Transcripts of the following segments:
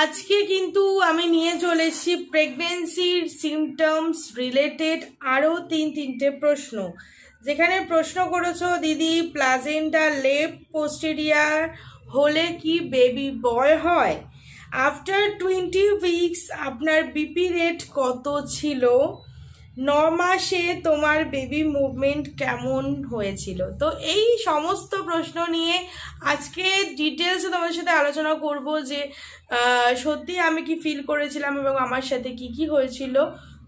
আজকে কিন্তু আমি নিয়ে চলে এসেছি প্রেগনেন্সির সিমটমস রিলেটেড আরও তিন তিনটে প্রশ্ন যেখানে প্রশ্ন করেছো দিদি প্লাজেন্টা লেপ পোস্টেরিয়ার হলে কি বেবি বয় হয় আফটার টোয়েন্টি উইকস আপনার বিপি রেট কত ছিল ন মাসে তোমার বেবি মুভমেন্ট কেমন হয়েছিল তো এই সমস্ত প্রশ্ন নিয়ে আজকে ডিটেলসে তোমাদের সাথে আলোচনা করব যে সত্যি আমি কি ফিল করেছিলাম এবং আমার সাথে কি কি হয়েছিল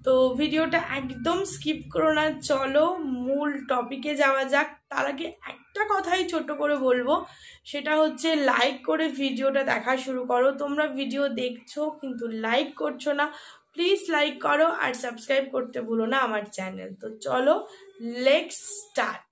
তো ভিডিওটা একদম স্কিপ করো না চলো মূল টপিকে যাওয়া যাক তার আগে একটা কথাই ছোট করে বলবো সেটা হচ্ছে লাইক করে ভিডিওটা দেখা শুরু করো তোমরা ভিডিও দেখছো কিন্তু লাইক করছো না প্লিজ লাইক করো আর সাবস্ক্রাইব করতে ভুলো না আমার চ্যানেল তো চলো let's start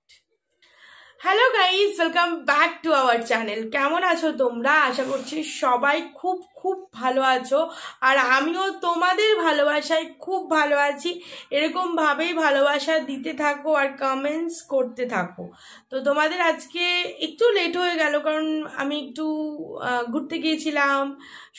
hello guys welcome back to our channel কেমন আছো তোমরা আশা করছি সবাই খুব খুব ভালো আছো আর আমিও তোমাদের ভালোবাসায় খুব ভালো আছি এরকমভাবেই ভালোবাসা দিতে থাকো আর কমেন্টস করতে থাকো তো তোমাদের আজকে একটু লেট হয়ে গেল কারণ আমি একটু ঘুরতে গিয়েছিলাম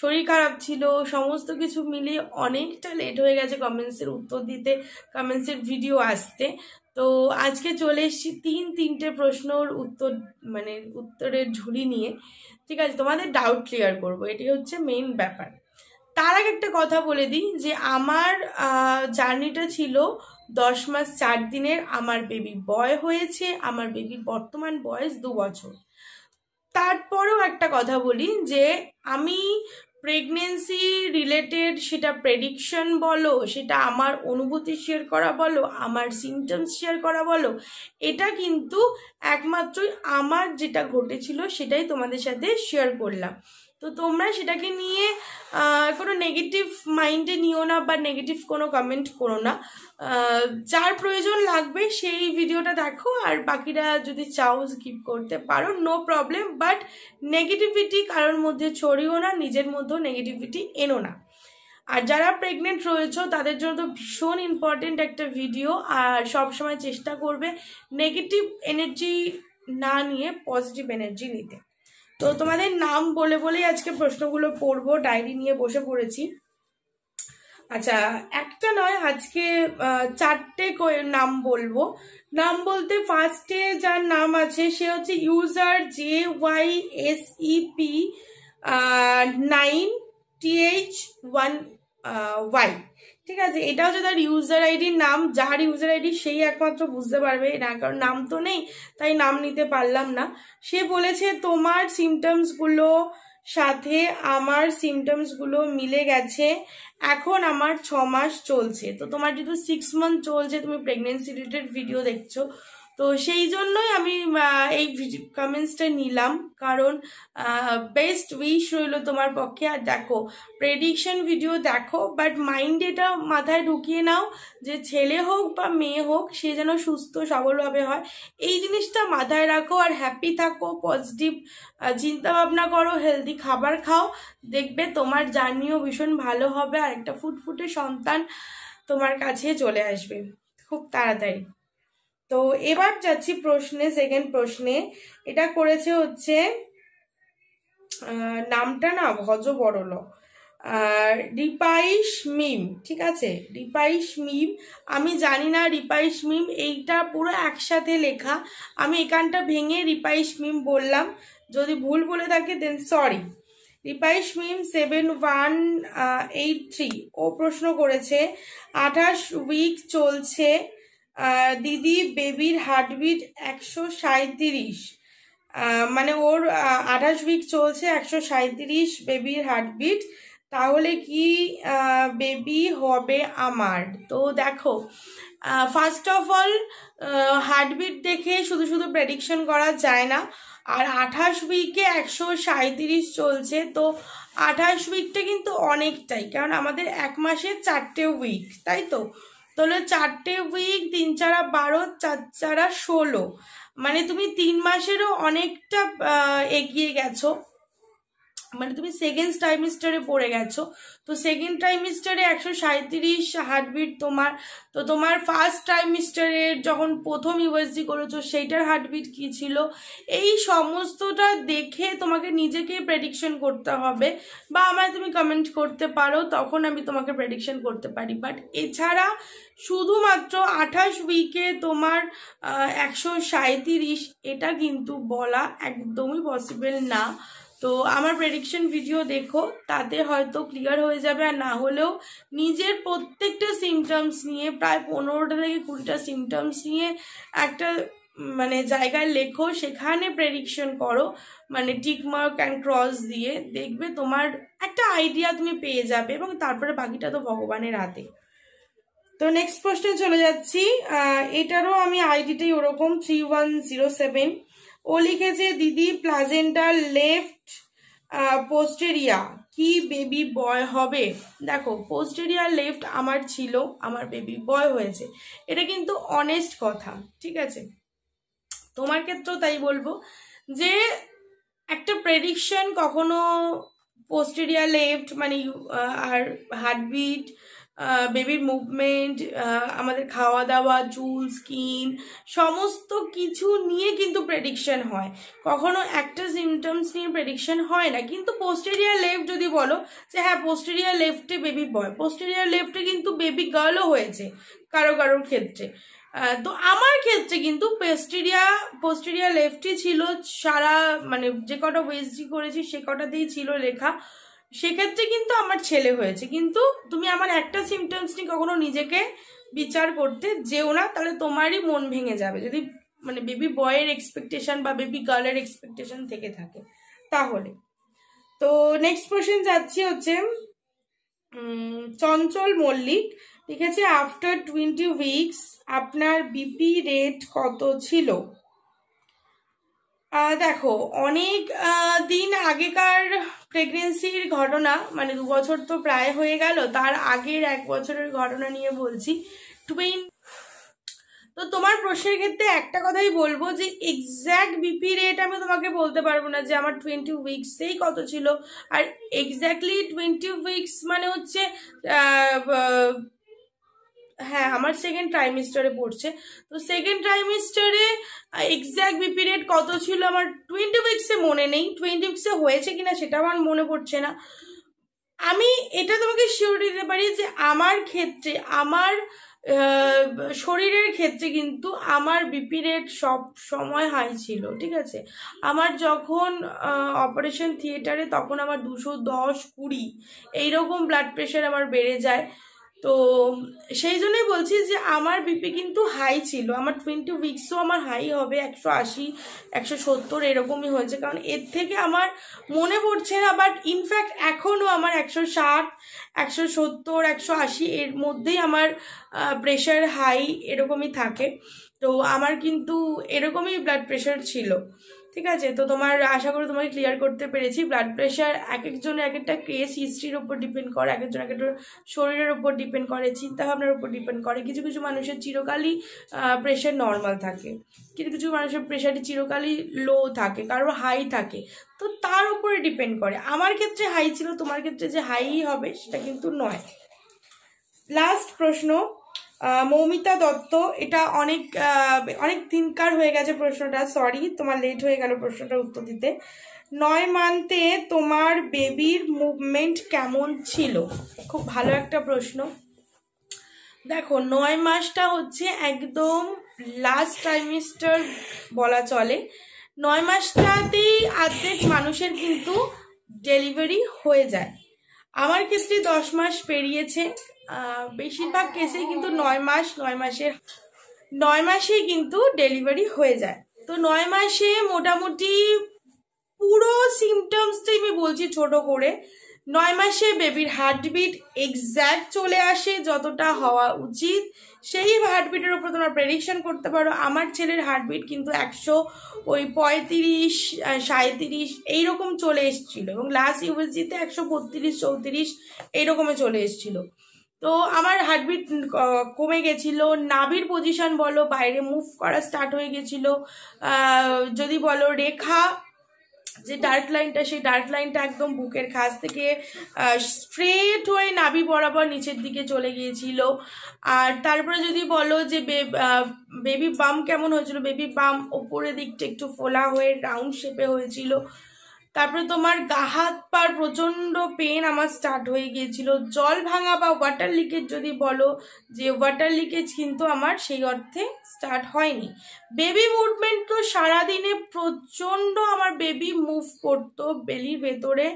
শরীর খারাপ ছিল সমস্ত কিছু মিলিয়ে অনেকটা লেট হয়ে গেছে কমেন্টসের উত্তর দিতে কমেন্টসের ভিডিও আসতে তো আজকে চলে এসেছি তিন তিনটে প্রশ্নর উত্তর মানে উত্তরের ঝুলি নিয়ে ঠিক আছে তোমাদের ডাউট ক্লিয়ার করব এটি হচ্ছে মেইন ব্যাপার তার আগে একটা কথা বলে দিই যে আমার জার্নিটা ছিল দশ মাস চার দিনের আমার বেবি বয় হয়েছে আমার বেবির বর্তমান বয়স দু বছর তারপরেও একটা কথা বলি যে আমি প্রেগনেন্সি রিলেটেড সেটা প্রেডিকশন বলো সেটা আমার অনুভূতি শেয়ার করা বলো আমার সিমটমস শেয়ার করা বলো এটা কিন্তু একমাত্রই আমার যেটা ঘটেছিল সেটাই তোমাদের সাথে শেয়ার করলাম তো তোমরা সেটাকে নিয়ে কোনো নেগেটিভ মাইন্ডে নিও না বা নেগেটিভ কোনো কমেন্ট করো না যার প্রয়োজন লাগবে সেই ভিডিওটা দেখো আর বাকিরা যদি চাও স্কিপ করতে পারো নো প্রবলেম বাট নেগেটিভিটি কারোর মধ্যে ছড়িও না নিজের মধ্যেও নেগেটিভিটি এনো না আর যারা প্রেগনেন্ট রয়েছে তাদের জন্য তো ভীষণ ইম্পর্টেন্ট একটা ভিডিও আর সবসময় চেষ্টা করবে নেগেটিভ এনার্জি না নিয়ে পজিটিভ এনার্জি নিতে তো তোমাদের নাম বলে বলেই আজকে প্রশ্নগুলো পড়বো ডায়েরি নিয়ে বসে পড়েছি আচ্ছা একটা নয় আজকে চারটে নাম বলবো নাম বলতে ফার্স্টে যার নাম আছে সে হচ্ছে user J Y S E P nine T H one Y ঠিক আছে এটা হচ্ছে তার ইউজার আইডির নাম যাহার ইউজার আইডি সেই একমাত্র বুঝতে পারবে না কারণ নাম তো নেই তাই নাম নিতে পারলাম না সে বলেছে তোমার সিমটমসগুলো সাথে আমার সিমটমসগুলো মিলে গেছে এখন আমার ছ মাস চলছে তো তোমার যেহেতু সিক্স মান্থ চলছে তুমি প্রেগনেন্সি রিলেটেড ভিডিও দেখছো তো সেই জন্যই আমি এই কমেন্টসটা নিলাম কারণ বেস্ট উইশ রইল তোমার পক্ষে আর দেখো প্রেডিকশন ভিডিও দেখো বাট মাইন্ড এটা মাথায় ঢুকিয়ে নাও যে ছেলে হোক বা মেয়ে হোক সে যেন সুস্থ সবলভাবে হয় এই জিনিসটা মাথায় রাখো আর হ্যাপি থাকো পজিটিভ চিন্তাভাবনা করো হেলদি খাবার খাও দেখবে তোমার জার্নিও ভীষণ ভালো হবে আর একটা ফুটফুটে সন্তান তোমার কাছে চলে আসবে খুব তাড়াতাড়ি তো এবার যাচ্ছি প্রশ্নে সেকেন্ড প্রশ্নে এটা করেছে হচ্ছে নামটা না ভজ বড়ল রিপাইশ মিম ঠিক আছে রিপাইশ মিম আমি জানি না রিপাইশ মিম এইটা পুরো একসাথে লেখা আমি এখানটা ভেঙে রিপাইশ মিম বললাম যদি ভুল বলে থাকে দেন সরি রিপাইশ মিম সেভেন ওয়ান এইট থ্রি ও প্রশ্ন করেছে আঠাশ উইক চলছে দিদি বেবির হার্টবিট একশো সাঁত্রিশ মানে ওর আঠাশ উইক চলছে একশো সাঁত্রিশ বেবির হার্টবিট তাহলে কি বেবি হবে আমার তো দেখো ফার্স্ট অফ অল হার্টবিট দেখে শুধু শুধু প্রেডিকশন করা যায় না আর আঠাশ উইকে একশো সাঁত্রিশ চলছে তো আঠাশ উইকটা কিন্তু অনেকটাই কারণ আমাদের এক মাসে চারটে উইক তাই তো তাহলে চারটে উইক তিন চারা বারো চার চারা ষোলো মানে তুমি তিন মাসেরও অনেকটা এগিয়ে গেছো মানে তুমি সেকেন্ড ট্রাইমিস্টারে পড়ে গেছো তো সেকেন্ড ট্রাইমিস্টারে একশো সাঁত্রিশ হার্টবিট তোমার তো তোমার ফার্স্ট ট্রাইমিস্টারের যখন প্রথম ইউএসজি করেছো সেইটার হার্টবিট কি ছিল এই সমস্তটা দেখে তোমাকে নিজেকে প্রেডিকশন করতে হবে বা আমায় তুমি কমেন্ট করতে পারো তখন আমি তোমাকে প্রেডিকশন করতে পারি বাট এছাড়া শুধুমাত্র আঠাশ উইকে তোমার একশো সাঁত্রিশ এটা কিন্তু বলা একদমই পসিবল না তো আমার প্রেডিকশন ভিডিও দেখো তাতে হয়তো ক্লিয়ার হয়ে যাবে আর না হলেও নিজের প্রত্যেকটা সিমটমস নিয়ে প্রায় পনেরোটা থেকে কুড়িটা সিমটমস নিয়ে একটা মানে জায়গায় লেখো সেখানে প্রেডিকশন করো মানে টিকমার্ক অ্যান্ড ক্রস দিয়ে দেখবে তোমার একটা আইডিয়া তুমি পেয়ে যাবে এবং তারপরে বাকিটা তো ভগবানের হাতে তো নেক্সট প্রশ্নে চলে যাচ্ছি এটারও আমি আইডিটাই ওরকম থ্রি ওয়ান জিরো সেভেন ও লিখেছে দিদি প্লাজেন্টার লেফট পোস্টেরিয়া কি বেবি বয় হবে দেখো পোস্টেরিয়া লেফট আমার ছিল আমার বেবি বয় হয়েছে এটা কিন্তু অনেস্ট কথা ঠিক আছে তোমার ক্ষেত্রেও তাই বলবো যে একটা প্রেডিকশন কখনো পোস্টেরিয়া লেফট মানে আর হার্টবিট বেবির মুভমেন্ট আমাদের খাওয়া দাওয়া চুল স্কিন সমস্ত কিছু নিয়ে কিন্তু প্রেডিকশন হয় কখনো একটা সিমটমস নিয়ে প্রেডিকশন হয় না কিন্তু পোস্টেরিয়া লেফট যদি বলো যে হ্যাঁ পোস্টেরিয়া লেফটে বেবি বয় পোস্টেরিয়া লেফটে কিন্তু বেবি গার্লও হয়েছে কারো কারোর ক্ষেত্রে তো আমার ক্ষেত্রে কিন্তু পেস্টেরিয়া পোস্টেরিয়া লেফটই ছিল সারা মানে যে কটা ওয়েস্টি করেছি সে কটাতেই ছিল লেখা সেক্ষেত্রে কিন্তু আমার ছেলে হয়েছে কিন্তু তুমি আমার একটা সিমটমস নিয়ে কখনো নিজেকে বিচার করতে যেও না তাহলে তোমারই মন ভেঙে যাবে যদি মানে বেবি বয়ের এক্সপেকটেশন বা বেবি গার্লের এক্সপেকটেশন থেকে থাকে তাহলে তো নেক্সট কোয়েশ্চেন যাচ্ছি হচ্ছে চঞ্চল মল্লিক ঠিক আছে আফটার টোয়েন্টি উইকস আপনার বিপি রেট কত ছিল দেখো অনেক দিন আগেকার প্রেগনেন্সির ঘটনা মানে দু বছর তো প্রায় হয়ে গেল তার আগের এক বছরের ঘটনা নিয়ে বলছি টুইন তো তোমার প্রশ্নের ক্ষেত্রে একটা কথাই বলবো যে এক্স্যাক্ট বিপি রেট আমি তোমাকে বলতে পারবো না যে আমার টোয়েন্টি উইকসেই কত ছিল আর এক্স্যাক্টলি টোয়েন্টি উইকস মানে হচ্ছে হ্যাঁ আমার সেকেন্ড ট্রাইমিস্টারে পড়ছে তো সেকেন্ড ট্রাইমিস্টারে এক্স্যাক্ট বিপি রেট কত ছিল আমার টোয়েন্টি উইক্সে মনে নেই টোয়েন্টি উইক্সে হয়েছে কিনা সেটা আমার মনে পড়ছে না আমি এটা তোমাকে শিওর দিতে পারি যে আমার ক্ষেত্রে আমার শরীরের ক্ষেত্রে কিন্তু আমার বিপি রেট সব সময় হাই ছিল ঠিক আছে আমার যখন অপারেশন থিয়েটারে তখন আমার দুশো দশ কুড়ি এইরকম ব্লাড প্রেশার আমার বেড়ে যায় তো সেই জন্যই বলছি যে আমার বিপি কিন্তু হাই ছিল আমার টোয়েন্টি উইক্সও আমার হাই হবে একশো আশি একশো সত্তর এরকমই হয়েছে কারণ এর থেকে আমার মনে পড়ছে না বাট ইনফ্যাক্ট এখনও আমার একশো ষাট একশো সত্তর একশো আশি এর মধ্যেই আমার প্রেশার হাই এরকমই থাকে তো আমার কিন্তু এরকমই ব্লাড প্রেশার ছিল ঠিক আছে তো তোমার আশা করি তোমাকে ক্লিয়ার করতে পেরেছি ব্লাড প্রেশার এক একজনের এক একটা কেস হিস্ট্রির ওপর ডিপেন্ড করে এক একজন এক একটা শরীরের ওপর ডিপেন্ড করে চিন্তাভাবনার ওপর ডিপেন্ড করে কিছু কিছু মানুষের চিরকালই প্রেশার নর্মাল থাকে কিছু কিছু মানুষের প্রেশারটি চিরকালই লো থাকে কারো হাই থাকে তো তার উপরে ডিপেন্ড করে আমার ক্ষেত্রে হাই ছিল তোমার ক্ষেত্রে যে হাই হবে সেটা কিন্তু নয় লাস্ট প্রশ্ন মৌমিতা দত্ত এটা অনেক অনেক দিনকার হয়ে গেছে প্রশ্নটা সরি তোমার লেট হয়ে গেল প্রশ্নটার উত্তর দিতে নয় মান্থে তোমার বেবির মুভমেন্ট কেমন ছিল খুব ভালো একটা প্রশ্ন দেখো নয় মাসটা হচ্ছে একদম লাস্ট ট্রাইমিস্টার বলা চলে নয় মাসটাতেই আর্ধেক মানুষের কিন্তু ডেলিভারি হয়ে যায় আমার ক্ষেত্রে দশ মাস পেরিয়েছে বেশিরভাগ কেসে কিন্তু নয় মাস নয় মাসের নয় মাসে কিন্তু ডেলিভারি হয়ে যায় তো নয় মাসে মোটামুটি পুরো সিমটমসটাই আমি বলছি ছোট করে নয় মাসে বেবির হার্টবিট এক্স্যাক্ট চলে আসে যতটা হওয়া উচিত সেই হার্টবিটের উপর তোমরা প্রেডিকশন করতে পারো আমার ছেলের হার্টবিট কিন্তু একশো ওই পঁয়ত্রিশ সাঁত্রিশ এইরকম চলে এসছিল এবং লাস্ট ইউএসজিতে একশো বত্রিশ চৌত্রিশ এইরকমে চলে এসছিল তো আমার হার্টবিট কমে গেছিল নাভির পজিশন বলো বাইরে মুভ করা স্টার্ট হয়ে গেছিল যদি বলো রেখা যে ডার্ক লাইনটা সেই ডার্ক লাইনটা একদম বুকের খাস থেকে স্ট্রেট হয়ে নাভি বরাবর নিচের দিকে চলে গিয়েছিল আর তারপরে যদি বলো যে বেবি বাম কেমন হয়েছিল বেবি বাম ওপরের দিকটা একটু ফোলা হয়ে রাউন্ড শেপে হয়েছিল তারপরে তোমার গা হাত পার প্রচণ্ড পেন আমার স্টার্ট হয়ে গিয়েছিল জল ভাঙা বা ওয়াটার লিকেজ যদি বলো যে ওয়াটার লিকেজ কিন্তু আমার সেই অর্থে স্টার্ট হয়নি বেবি মুভমেন্ট তো সারাদিনে প্রচণ্ড আমার বেবি মুভ করতো বেলির ভেতরে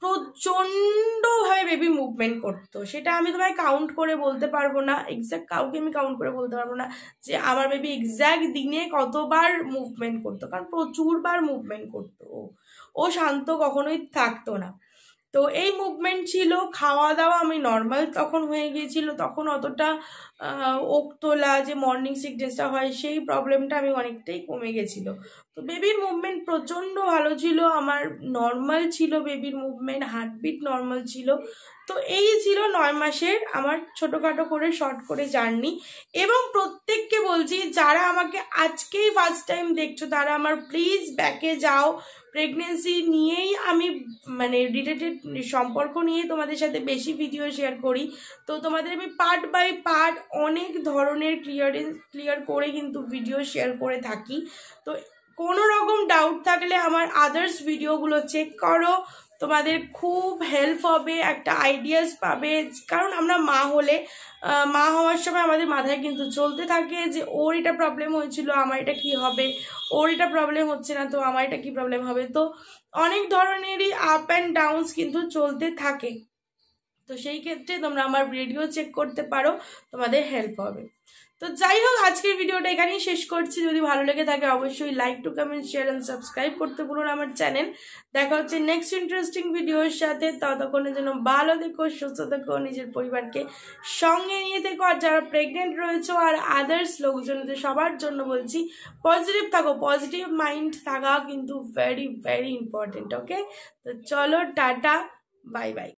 প্রচণ্ডভাবে বেবি মুভমেন্ট করতো সেটা আমি তোমায় কাউন্ট করে বলতে পারবো না এক্স্যাক্ট কাউকে আমি কাউন্ট করে বলতে পারবো না যে আমার বেবি এক্স্যাক্ট দিনে কতবার মুভমেন্ট করতো কারণ প্রচুরবার মুভমেন্ট করতো ও শান্ত কখনোই থাকতো না তো এই মুভমেন্ট ছিল খাওয়া দাওয়া আমি নর্মাল তখন হয়ে গিয়েছিল তখন অতটা ওক তোলা যে মর্নিং সিকনেসটা হয় সেই প্রবলেমটা আমি অনেকটাই কমে গেছিল তো বেবির মুভমেন্ট প্রচণ্ড ভালো ছিল আমার নর্মাল ছিল বেবির মুভমেন্ট হার্টবিট নর্মাল ছিল তো এই ছিল নয় মাসের আমার ছোটোখাটো করে শর্ট করে জার্নি এবং প্রত্যেককে বলছি যারা আমাকে আজকেই ফার্স্ট টাইম দেখছো তারা আমার প্লিজ ব্যাকে যাও প্রেগনেন্সি নিয়েই আমি মানে রিলেটেড সম্পর্ক নিয়ে তোমাদের সাথে বেশি ভিডিও শেয়ার করি তো তোমাদের আমি পার্ট বাই পার্ট অনেক ধরনের ক্লিয়ারেন্স ক্লিয়ার করে কিন্তু ভিডিও শেয়ার করে থাকি তো কোনো রকম ডাউট থাকলে আমার আদার্স ভিডিওগুলো চেক করো তোমাদের খুব হেল্প হবে একটা আইডিয়াস পাবে কারণ আমরা মা হলে মা হওয়ার সময় আমাদের মাথায় কিন্তু চলতে থাকে যে ওর এটা প্রবলেম হয়েছিল আমার এটা কী হবে ওর এটা প্রবলেম হচ্ছে না তো আমার এটা কী প্রবলেম হবে তো অনেক ধরনেরই আপ অ্যান্ড ডাউনস কিন্তু চলতে থাকে তো সেই ক্ষেত্রে তোমরা আমার ভিডিও চেক করতে পারো তোমাদের হেল্প হবে তো যাই হোক আজকের ভিডিওটা এখানেই শেষ করছি যদি ভালো লেগে থাকে অবশ্যই like to comment share and subscribe করতে বলুন আমার চ্যানেল দেখা হচ্ছে নেক্সট ইন্টারেস্টিং ভিডিওর সাথে ততক্ষণের জন্য ভালো দেখো সুস্থ দেখো নিজের পরিবারকে সঙ্গে নিয়ে থেকো আর যারা প্রেগনেন্ট রয়েছে আর আদার্স লোকজনদের সবার জন্য বলছি পজিটিভ থাকো পজিটিভ মাইন্ড থাকা কিন্তু ভেরি ভেরি ইম্পর্টেন্ট ওকে তো চলো টাটা বাই বাই